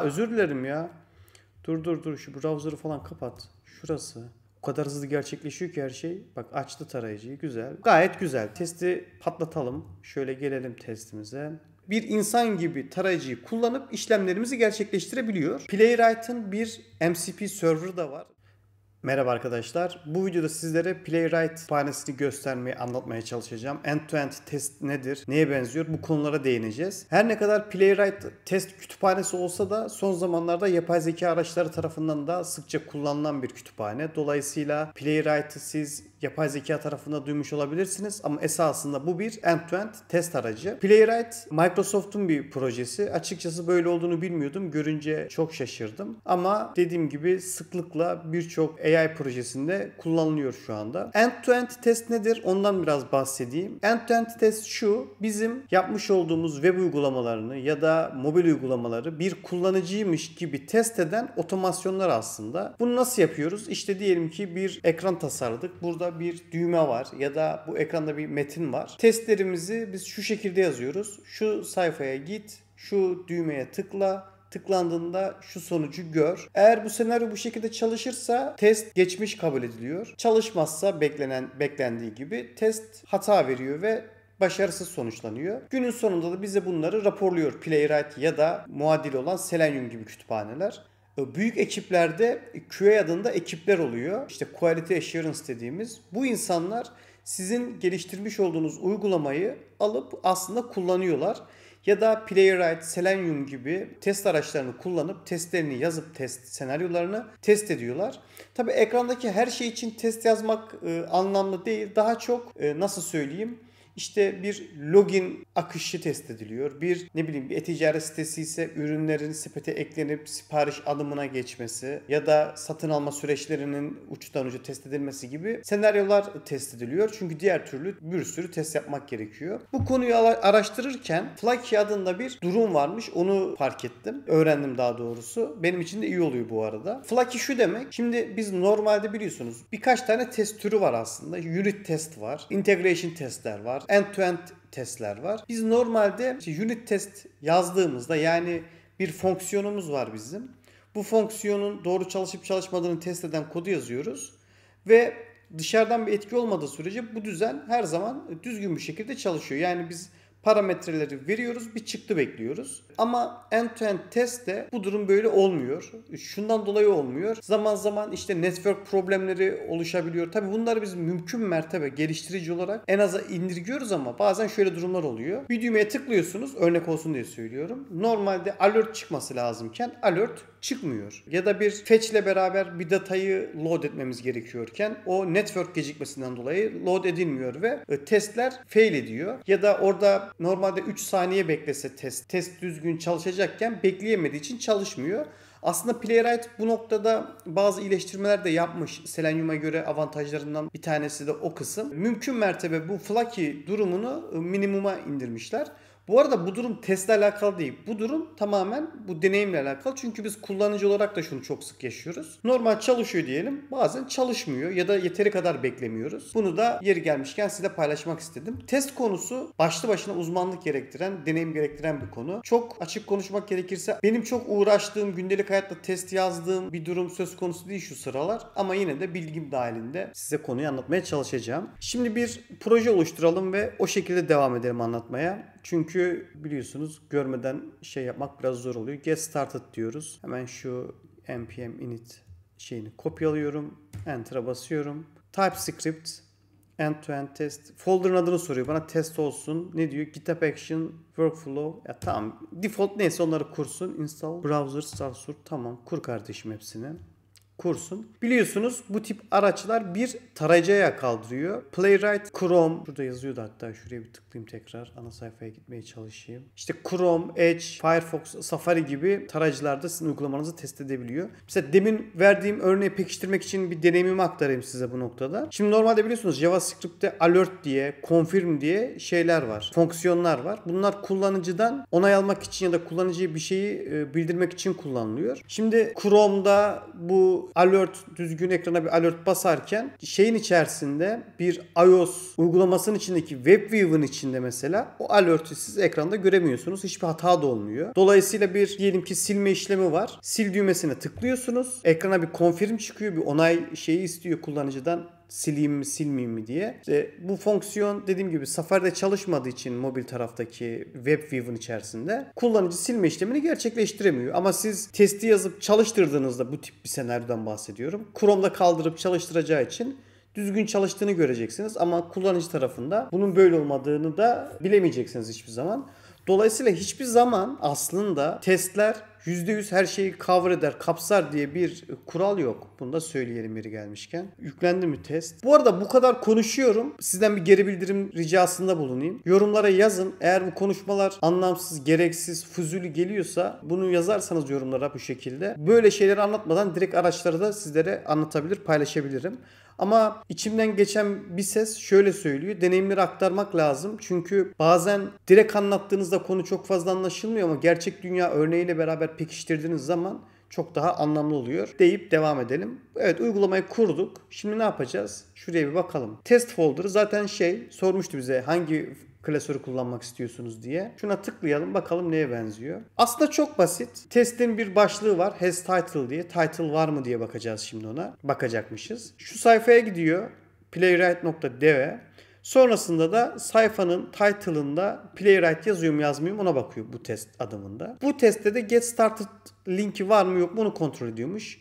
Aa özür dilerim ya. Dur dur dur şu browser'ı falan kapat. Şurası. O kadar hızlı gerçekleşiyor ki her şey. Bak açtı tarayıcıyı güzel. Gayet güzel. Testi patlatalım. Şöyle gelelim testimize. Bir insan gibi tarayıcıyı kullanıp işlemlerimizi gerçekleştirebiliyor. Playwright'ın bir MCP serverı da var. Merhaba arkadaşlar. Bu videoda sizlere Playwright kütüphanesini göstermeye, anlatmaya çalışacağım. End-to-end -end test nedir, neye benziyor bu konulara değineceğiz. Her ne kadar Playwright test kütüphanesi olsa da son zamanlarda yapay zeka araçları tarafından da sıkça kullanılan bir kütüphane. Dolayısıyla Playwright'ı siz yapay zeka tarafında duymuş olabilirsiniz ama esasında bu bir end-to-end test aracı. Playwright Microsoft'un bir projesi. Açıkçası böyle olduğunu bilmiyordum. Görünce çok şaşırdım. Ama dediğim gibi sıklıkla birçok AI projesinde kullanılıyor şu anda. End-to-end test nedir? Ondan biraz bahsedeyim. End-to-end test şu. Bizim yapmış olduğumuz web uygulamalarını ya da mobil uygulamaları bir kullanıcıymış gibi test eden otomasyonlar aslında. Bunu nasıl yapıyoruz? İşte diyelim ki bir ekran tasarladık. Burada bir düğme var ya da bu ekranda bir metin var. Testlerimizi biz şu şekilde yazıyoruz. Şu sayfaya git, şu düğmeye tıkla, tıklandığında şu sonucu gör. Eğer bu senaryo bu şekilde çalışırsa test geçmiş kabul ediliyor. Çalışmazsa beklenen beklendiği gibi test hata veriyor ve başarısız sonuçlanıyor. Günün sonunda da bize bunları raporluyor Playwright ya da muadil olan Selenium gibi kütüphaneler. E, büyük ekiplerde QA adında ekipler oluyor. İşte Quality Assurance dediğimiz. Bu insanlar sizin geliştirmiş olduğunuz uygulamayı alıp aslında kullanıyorlar. Ya da Playwright, Selenium gibi test araçlarını kullanıp testlerini yazıp test senaryolarını test ediyorlar. Tabi ekrandaki her şey için test yazmak e, anlamlı değil. Daha çok e, nasıl söyleyeyim? İşte bir login akışı test ediliyor. Bir ne bileyim bir e-ticaret sitesi ise ürünlerin sepete eklenip sipariş alımına geçmesi ya da satın alma süreçlerinin uçtan uca test edilmesi gibi senaryolar test ediliyor. Çünkü diğer türlü bir sürü test yapmak gerekiyor. Bu konuyu araştırırken Flaky adında bir durum varmış. Onu fark ettim. Öğrendim daha doğrusu. Benim için de iyi oluyor bu arada. Flaky şu demek. Şimdi biz normalde biliyorsunuz birkaç tane test türü var aslında. Unit test var. Integration testler var var. End-to-end testler var. Biz normalde işte unit test yazdığımızda yani bir fonksiyonumuz var bizim. Bu fonksiyonun doğru çalışıp çalışmadığını test eden kodu yazıyoruz ve dışarıdan bir etki olmadığı sürece bu düzen her zaman düzgün bir şekilde çalışıyor. Yani biz parametreleri veriyoruz bir çıktı bekliyoruz. Ama end-to-end testte bu durum böyle olmuyor. Şundan dolayı olmuyor. Zaman zaman işte network problemleri oluşabiliyor. Tabi bunları biz mümkün mertebe geliştirici olarak en aza indirgiyoruz ama bazen şöyle durumlar oluyor. Bir düğmeye tıklıyorsunuz örnek olsun diye söylüyorum. Normalde alert çıkması lazımken alert çıkmıyor. Ya da bir fetch ile beraber bir datayı load etmemiz gerekiyorken o network gecikmesinden dolayı load edilmiyor ve e, testler fail ediyor. Ya da orada normalde 3 saniye beklese test, test düzgün çalışacakken bekleyemediği için çalışmıyor. Aslında Playwright bu noktada bazı iyileştirmeler de yapmış. Selenium'a göre avantajlarından bir tanesi de o kısım. Mümkün mertebe bu flaky durumunu e, minimuma indirmişler. Bu arada bu durum testle alakalı değil. Bu durum tamamen bu deneyimle alakalı. Çünkü biz kullanıcı olarak da şunu çok sık yaşıyoruz. Normal çalışıyor diyelim. Bazen çalışmıyor ya da yeteri kadar beklemiyoruz. Bunu da yeri gelmişken size paylaşmak istedim. Test konusu başlı başına uzmanlık gerektiren, deneyim gerektiren bir konu. Çok açık konuşmak gerekirse benim çok uğraştığım, gündelik hayatta test yazdığım bir durum söz konusu değil şu sıralar. Ama yine de bilgim dahilinde size konuyu anlatmaya çalışacağım. Şimdi bir proje oluşturalım ve o şekilde devam edelim anlatmaya. Çünkü biliyorsunuz görmeden şey yapmak biraz zor oluyor. Get started diyoruz. Hemen şu npm init şeyini kopyalıyorum. Enter'a basıyorum. TypeScript end-to-end test. Folder'ın adını soruyor. Bana test olsun. Ne diyor? GitHub Action, Workflow. Ya tamam. Default neyse onları kursun. Install, Browser, Starsur. Tamam. Kur kardeşim hepsini kursun. Biliyorsunuz bu tip araçlar bir tarayıcıya kaldırıyor. Playwright Chrome şurada yazıyordu hatta şuraya bir tıklayayım tekrar ana sayfaya gitmeye çalışayım. İşte Chrome, Edge, Firefox, Safari gibi tarayıcılarda sizin uygulamanızı test edebiliyor. Mesela demin verdiğim örneği pekiştirmek için bir deneyimimi aktarayım size bu noktada. Şimdi normalde biliyorsunuz JavaScript'te alert diye, confirm diye şeyler var. Fonksiyonlar var. Bunlar kullanıcıdan onay almak için ya da kullanıcıya bir şeyi e, bildirmek için kullanılıyor. Şimdi Chrome'da bu alert düzgün ekrana bir alert basarken şeyin içerisinde bir iOS uygulamasının içindeki WebView'un içinde mesela o alert'i siz ekranda göremiyorsunuz. Hiçbir hata da olmuyor. Dolayısıyla bir diyelim ki silme işlemi var. Sil düğmesine tıklıyorsunuz. Ekrana bir konfirm çıkıyor. Bir onay şeyi istiyor kullanıcıdan sileyim mi silmeyeyim mi diye. İşte bu fonksiyon dediğim gibi Safari'de çalışmadığı için mobil taraftaki web içerisinde kullanıcı silme işlemini gerçekleştiremiyor. Ama siz testi yazıp çalıştırdığınızda bu tip bir senaryodan bahsediyorum. Chrome'da kaldırıp çalıştıracağı için düzgün çalıştığını göreceksiniz ama kullanıcı tarafında bunun böyle olmadığını da bilemeyeceksiniz hiçbir zaman. Dolayısıyla hiçbir zaman aslında testler %100 her şeyi cover eder, kapsar diye bir kural yok. Bunu da söyleyelim yeri gelmişken. Yüklendi mi test? Bu arada bu kadar konuşuyorum. Sizden bir geri bildirim ricasında bulunayım. Yorumlara yazın. Eğer bu konuşmalar anlamsız, gereksiz, füzülü geliyorsa bunu yazarsanız yorumlara bu şekilde. Böyle şeyleri anlatmadan direkt araçları da sizlere anlatabilir, paylaşabilirim. Ama içimden geçen bir ses şöyle söylüyor. Deneyimleri aktarmak lazım. Çünkü bazen direkt anlattığınızda konu çok fazla anlaşılmıyor ama gerçek dünya örneğiyle beraber pekiştirdiğiniz zaman çok daha anlamlı oluyor deyip devam edelim. Evet uygulamayı kurduk. Şimdi ne yapacağız? Şuraya bir bakalım. Test folder'ı zaten şey sormuştu bize hangi klasörü kullanmak istiyorsunuz diye. Şuna tıklayalım bakalım neye benziyor. Aslında çok basit. Testin bir başlığı var. Has title diye. Title var mı diye bakacağız şimdi ona. Bakacakmışız. Şu sayfaya gidiyor. playwright.dev'e Sonrasında da sayfanın title'ında playwright yazıyor mu yazmıyor mu ona bakıyor bu test adımında. Bu testte de get started linki var mı yok mu onu kontrol ediyormuş.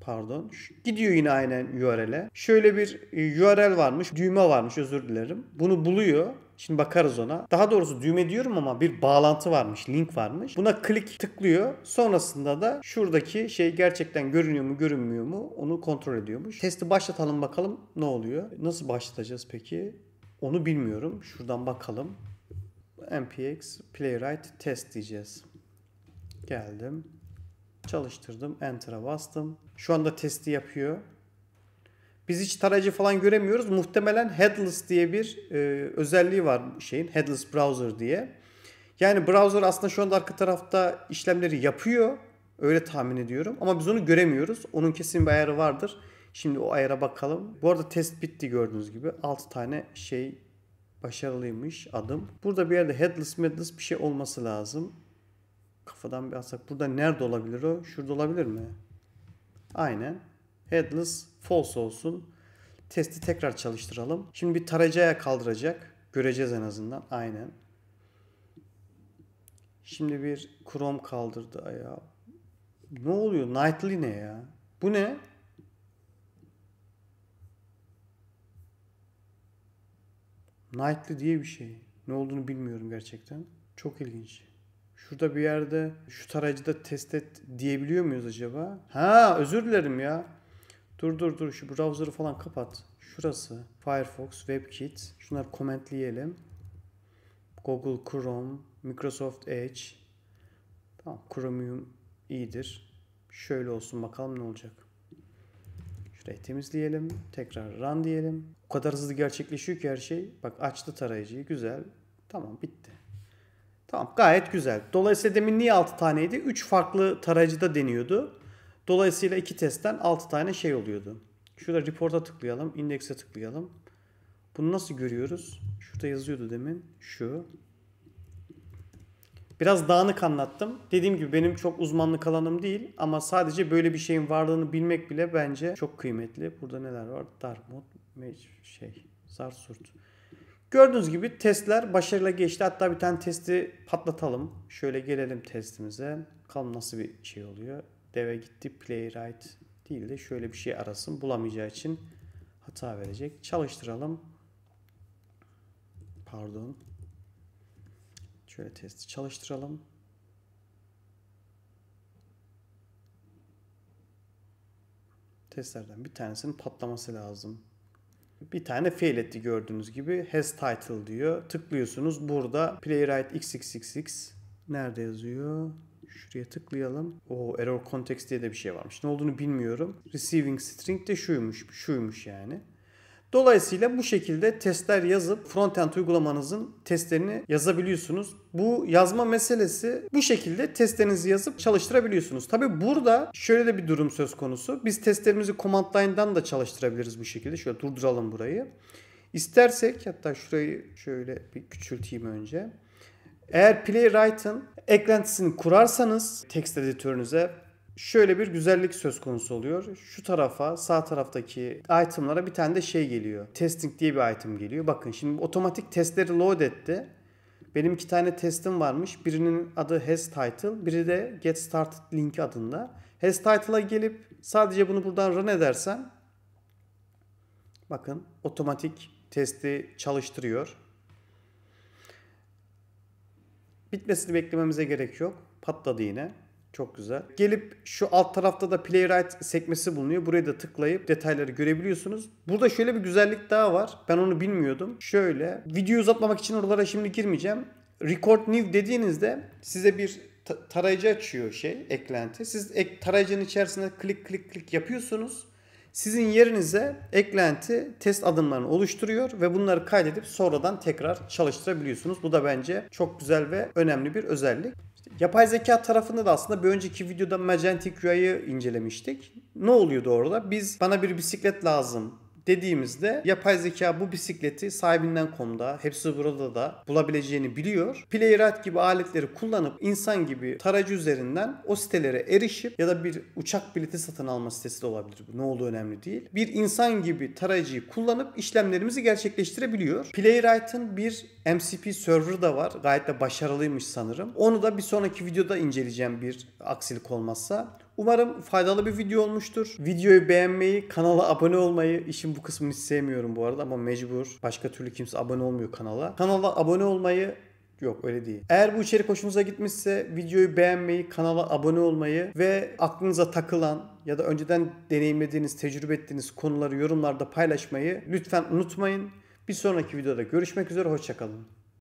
Pardon. Gidiyor yine aynen URL'e. Şöyle bir e, URL varmış, düğme varmış özür dilerim. Bunu buluyor. Şimdi bakarız ona. Daha doğrusu düğme diyorum ama bir bağlantı varmış, link varmış. Buna klik tıklıyor. Sonrasında da şuradaki şey gerçekten görünüyor mu, görünmüyor mu onu kontrol ediyormuş. Testi başlatalım bakalım ne oluyor? Nasıl başlatacağız peki? Onu bilmiyorum. Şuradan bakalım. MPX Playwright test diyeceğiz. Geldim. Çalıştırdım. Enter'a bastım. Şu anda testi yapıyor. Biz hiç tarayıcı falan göremiyoruz. Muhtemelen headless diye bir e, özelliği var şeyin. Headless browser diye. Yani browser aslında şu anda arka tarafta işlemleri yapıyor. Öyle tahmin ediyorum. Ama biz onu göremiyoruz. Onun kesin bir ayarı vardır. Şimdi o ayara bakalım. Bu arada test bitti gördüğünüz gibi. 6 tane şey başarılıymış adım. Burada bir yerde headless medless bir şey olması lazım. Kafadan bir atsak. Burada nerede olabilir o? Şurada olabilir mi? Aynen headless false olsun. Testi tekrar çalıştıralım. Şimdi bir tarayıcıya kaldıracak. Göreceğiz en azından. Aynen. Şimdi bir Chrome kaldırdı ayağı. Ne oluyor? Nightly ne ya? Bu ne? Nightly diye bir şey. Ne olduğunu bilmiyorum gerçekten. Çok ilginç. Şurada bir yerde şu tarayıcıda test et diyebiliyor muyuz acaba? Ha özür dilerim ya. Dur dur dur şu browser'ı falan kapat. Şurası Firefox, WebKit. Şunları commentleyelim. Google Chrome, Microsoft Edge. Tamam Chromium iyidir. Şöyle olsun bakalım ne olacak. Şurayı temizleyelim. Tekrar run diyelim. O kadar hızlı gerçekleşiyor ki her şey. Bak açtı tarayıcıyı. Güzel. Tamam bitti. Tamam gayet güzel. Dolayısıyla demin niye 6 taneydi? 3 farklı tarayıcıda deniyordu. Dolayısıyla iki testten 6 tane şey oluyordu. Şurada report'a tıklayalım. indekse tıklayalım. Bunu nasıl görüyoruz? Şurada yazıyordu demin. Şu. Biraz dağınık anlattım. Dediğim gibi benim çok uzmanlık alanım değil ama sadece böyle bir şeyin varlığını bilmek bile bence çok kıymetli. Burada neler var? Darmut, şey, zarsurt. Gördüğünüz gibi testler başarıyla geçti. Hatta bir tane testi patlatalım. Şöyle gelelim testimize. Bakalım nasıl bir şey oluyor deve gitti playwright değil de şöyle bir şey arasın. Bulamayacağı için hata verecek. Çalıştıralım. Pardon. Şöyle testi çalıştıralım. Testlerden bir tanesinin patlaması lazım. Bir tane fail etti gördüğünüz gibi. Has title diyor. Tıklıyorsunuz. Burada playwright xxxx nerede yazıyor? Şuraya tıklayalım. O error context diye de bir şey varmış. Ne olduğunu bilmiyorum. Receiving string de şuymuş, şuymuş yani. Dolayısıyla bu şekilde testler yazıp frontend uygulamanızın testlerini yazabiliyorsunuz. Bu yazma meselesi bu şekilde testlerinizi yazıp çalıştırabiliyorsunuz. Tabi burada şöyle de bir durum söz konusu. Biz testlerimizi command line'dan da çalıştırabiliriz bu şekilde. Şöyle durduralım burayı. İstersek hatta şurayı şöyle bir küçülteyim önce. Eğer Playwright'ın eklentisini kurarsanız text editörünüze şöyle bir güzellik söz konusu oluyor. Şu tarafa sağ taraftaki itemlara bir tane de şey geliyor. Testing diye bir item geliyor. Bakın şimdi otomatik testleri load etti. Benim iki tane testim varmış. Birinin adı has title, biri de get started linki adında. Has title'a gelip sadece bunu buradan run edersem bakın otomatik testi çalıştırıyor. Bitmesini beklememize gerek yok. Patladı yine. Çok güzel. Gelip şu alt tarafta da Playwright sekmesi bulunuyor. Buraya da tıklayıp detayları görebiliyorsunuz. Burada şöyle bir güzellik daha var. Ben onu bilmiyordum. Şöyle. Videoyu uzatmamak için oralara şimdi girmeyeceğim. Record New dediğinizde size bir tarayıcı açıyor şey, eklenti. Siz ek, tarayıcının içerisinde klik klik klik yapıyorsunuz. Sizin yerinize eklenti test adımlarını oluşturuyor ve bunları kaydedip sonradan tekrar çalıştırabiliyorsunuz. Bu da bence çok güzel ve önemli bir özellik. yapay zeka tarafında da aslında bir önceki videoda Magentic UI'yi incelemiştik. Ne oluyordu orada? Biz bana bir bisiklet lazım dediğimizde yapay zeka bu bisikleti sahibinden komda hepsi burada da bulabileceğini biliyor. Playride gibi aletleri kullanıp insan gibi tarayıcı üzerinden o sitelere erişip ya da bir uçak bileti satın alma sitesi de olabilir bu. Ne olduğu önemli değil. Bir insan gibi tarayıcıyı kullanıp işlemlerimizi gerçekleştirebiliyor. Playrite'ın bir MCP server da var. Gayet de başarılıymış sanırım. Onu da bir sonraki videoda inceleyeceğim bir aksilik olmazsa. Umarım faydalı bir video olmuştur. Videoyu beğenmeyi, kanala abone olmayı, işin bu kısmını hiç sevmiyorum bu arada ama mecbur. Başka türlü kimse abone olmuyor kanala. Kanala abone olmayı Yok öyle değil. Eğer bu içerik hoşunuza gitmişse videoyu beğenmeyi, kanala abone olmayı ve aklınıza takılan ya da önceden deneyimlediğiniz, tecrübe ettiğiniz konuları yorumlarda paylaşmayı lütfen unutmayın. Bir sonraki videoda görüşmek üzere, hoşçakalın.